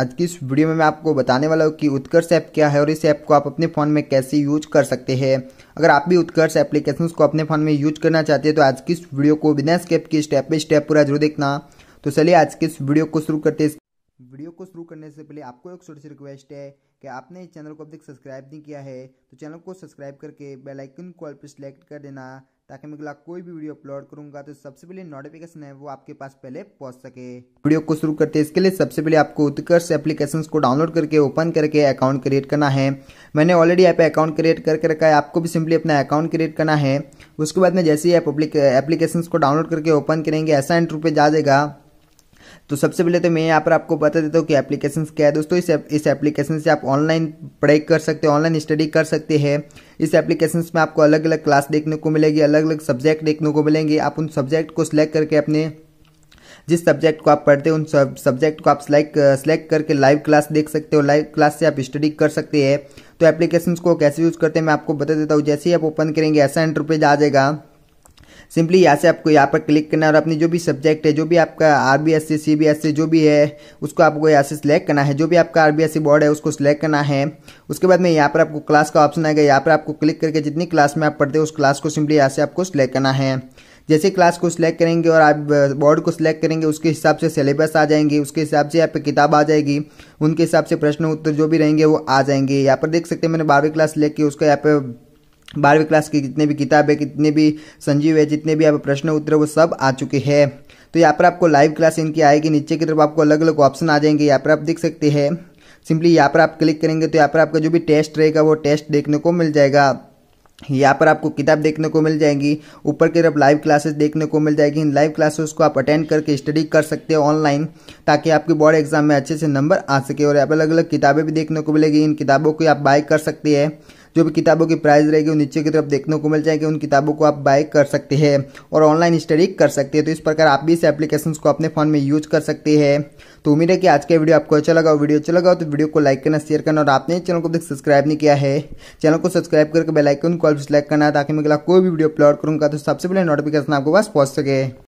आज की इस वीडियो में मैं आपको बताने वाला हूँ कि उत्कर्ष ऐप क्या है और इस ऐप को आप अपने फ़ोन में कैसे यूज कर सकते हैं अगर आप भी उत्कर्ष एप्लीकेशन को अपने फ़ोन में यूज करना चाहते हैं तो आज की इस वीडियो को बिना स्केप के स्टेप बाई स्टेप पूरा जरूर देखना तो चलिए आज की इस वीडियो को शुरू करते हैं वीडियो को शुरू करने से पहले आपको एक छोटी सी रिक्वेस्ट है कि आपने इस चैनल को अब तक सब्सक्राइब नहीं किया है तो चैनल को सब्सक्राइब करके बेलाइकन को ऑल पर सिलेक्ट कर देना ताकि मैं अगला कोई भी वीडियो अपलोड करूंगा तो सबसे पहले नोटिफिकेशन है वो आपके पास पहले पहुंच सके वीडियो को शुरू करते हैं इसके लिए सबसे पहले आपको उत्कर्ष एप्लीकेशन को डाउनलोड करके ओपन करके अकाउंट क्रिएट करना है मैंने ऑलरेडी यहाँ पे अकाउंट क्रिएट करके रखा है आपको भी सिंपली अपना अकाउंट क्रिएट करना है उसके बाद में जैसे ही आप एप्लीकेशन को डाउनलोड करके ओपन करेंगे ऐसा इंटरव्यू पे जा जाएगा तो सबसे पहले तो मैं यहाँ पर आपको बता देता हूँ कि एप्लीकेशन क्या है दोस्तों इस एप्लीकेशन से आप ऑनलाइन पढ़ाई कर सकते हैं ऑनलाइन स्टडी कर सकते हैं इस एप्लीकेशन में आपको अलग अलग क्लास देखने को मिलेगी अलग अलग सब्जेक्ट देखने को मिलेंगे आप उन सब्जेक्ट को सिलेक्ट करके अपने जिस सब्जेक्ट को आप पढ़ते हो उन सब सब्जेक्ट को आप सिलेक्ट सिलेक्ट करके लाइव क्लास देख सकते हो लाइव क्लास से आप स्टडी कर सकते हैं तो एप्लीकेशन को कैसे यूज़ करते हैं मैं आपको बता देता हूँ जैसे ही आप ओपन करेंगे ऐसा इंटरपेज आ जाएगा सिंपली यहाँ से आपको यहाँ पर क्लिक करना है और अपनी जो भी सब्जेक्ट है जो भी आपका R B S C C B S C जो भी है उसको आपको यहाँ से सिलेक्ट करना है जो भी आपका R B S C board है उसको सिलेक्ट करना है उसके बाद में यहाँ पर आपको क्लास का ऑप्शन आएगा यहाँ पर आपको क्लिक करके जितनी क्लास में आप पढ़ते हो उस क्लास को सिंपली यहाँ से आपको सिलेक्ट करना है जैसे क्लास को सिलेक्ट करेंगे और आप बोर्ड को सिलेक्ट करेंगे उसके हिसाब से सिलेबस आ जाएंगे उसके हिसाब से यहाँ पे किताब आ जाएगी उनके हिसाब से प्रश्न उत्तर जो भी रहेंगे वो आ जाएंगे यहाँ पर देख सकते हैं मैंने बारहवीं क्लास सिलेक्ट की उसका यहाँ पे बारहवीं क्लास की जितने भी किताब है कितने भी संजीव है जितने भी आप प्रश्न उत्तर वो सब आ चुके हैं तो यहाँ पर आपको लाइव क्लास इनकी आएगी नीचे की तरफ आपको अलग अलग ऑप्शन आ जाएंगे यहाँ पर आप देख सकते हैं सिंपली यहाँ पर आप क्लिक करेंगे तो यहाँ पर आपका जो भी टेस्ट रहेगा वो टेस्ट देखने को मिल जाएगा यहाँ पर आपको किताब देखने को मिल जाएंगी ऊपर की तरफ लाइव क्लासेस देखने को मिल जाएगी इन लाइव क्लासेस को आप अटेंड करके स्टडी कर सकते हो ऑनलाइन ताकि आपके बोर्ड एग्जाम में अच्छे से नंबर आ सके और यहाँ पर अलग अलग किताबें भी देखने को मिलेगी इन किताबों को आप बाय कर सकते हैं जो भी किताबों की प्राइस रहेगी वो नीचे की तरफ देखने को मिल जाएगी उन किताबों को आप बाय कर सकते हैं और ऑनलाइन स्टडी कर सकते हैं तो इस प्रकार आप भी इस एप्लीकेशन को अपने फ़ोन में यूज कर सकते हैं तो उम्मीद है कि आज का वीडियो आपको अच्छा लगा वीडियो अच्छा लगा तो वीडियो को लाइक करना शेयर करना और आपने चैनल को अभी सब्सक्राइब नहीं किया है चैनल को सब्सक्राइब करके बेलाइकन को सेलेक्ट करना ताकि मैं अगला कोई भी वीडियो अपलोड करूँगा तो सबसे पहले नोटिफिकेशन आपके पास पहुँच सके